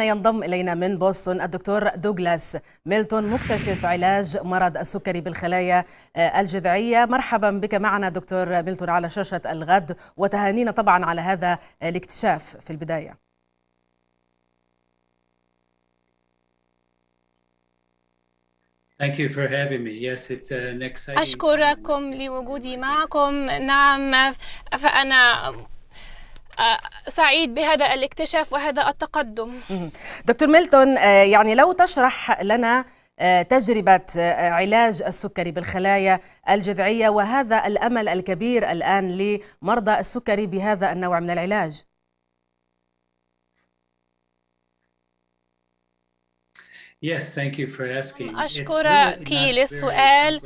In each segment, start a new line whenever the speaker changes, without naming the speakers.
ينضم إلينا من بوسطن الدكتور دوغلاس ميلتون مكتشف علاج مرض السكري بالخلايا آه، الجذعية مرحبا بك معنا دكتور ميلتون على شاشة الغد وتهانينا طبعا على هذا الاكتشاف في البداية
uh, أشكركم لوجودي معكم نعم فأنا سعيد بهذا الاكتشاف وهذا التقدم
دكتور ميلتون آه، يعني لو تشرح لنا آه، تجربة آه، علاج السكري بالخلايا الجذعية وهذا الأمل الكبير الآن لمرضى السكري بهذا النوع من العلاج
أشكرك لسؤال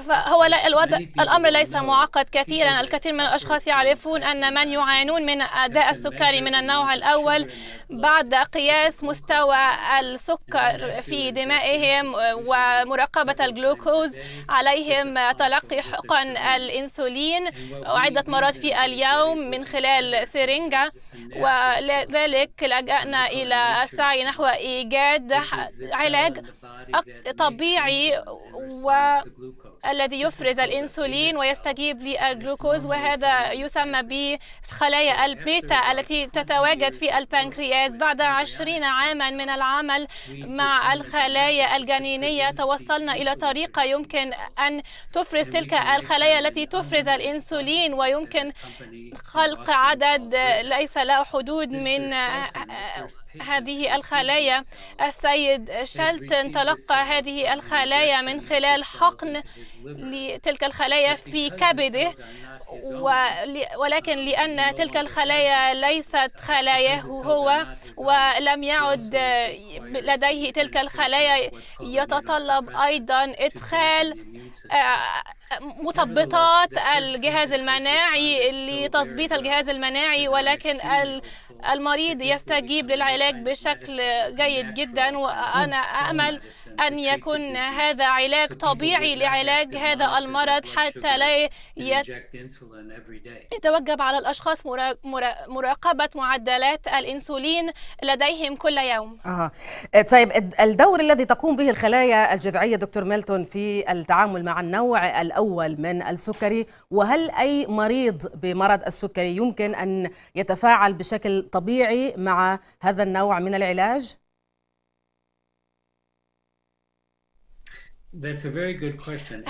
فهو لا الوضع الامر ليس معقد كثيرا الكثير من الاشخاص يعرفون ان من يعانون من داء السكري من النوع الاول بعد قياس مستوى السكر في دمائهم ومراقبة الجلوكوز عليهم تلقي حقن الإنسولين عدة مرات في اليوم من خلال سرنجة ولذلك لجأنا إلى السعي نحو إيجاد علاج طبيعي والذي يفرز الإنسولين ويستجيب للجلوكوز وهذا يسمى بخلايا البيتا التي تتواجد في البنكرياس الامتياز بعد عشرين عاما من العمل مع الخلايا الجنينية توصلنا إلى طريقة يمكن أن تفرز تلك الخلايا التي تفرز الإنسولين ويمكن خلق عدد ليس له حدود من هذه الخلايا السيد شلتن تلقى هذه الخلايا من خلال حقن لتلك الخلايا في كبده ولكن لأن تلك الخلايا ليست خلاياه هو ولم يعد لديه تلك الخلايا يتطلب أيضا إدخال آه، مثبطات الجهاز المناعي لتثبيط الجهاز المناعي ولكن المريض يستجيب للعلاج بشكل جيد جدا وأنا أمل أن يكون هذا علاج طبيعي لعلاج هذا المرض حتى لا يتوجب على الأشخاص مراقبة معدلات الإنسولين لديهم كل يوم
آه. آه، طيب الدور الذي تقوم به الخلايا الجذعية دكتور ميلتون في التعامل مع النوع الأول من السكري وهل أي مريض بمرض السكري يمكن أن يتفاعل بشكل طبيعي مع هذا النوع من العلاج؟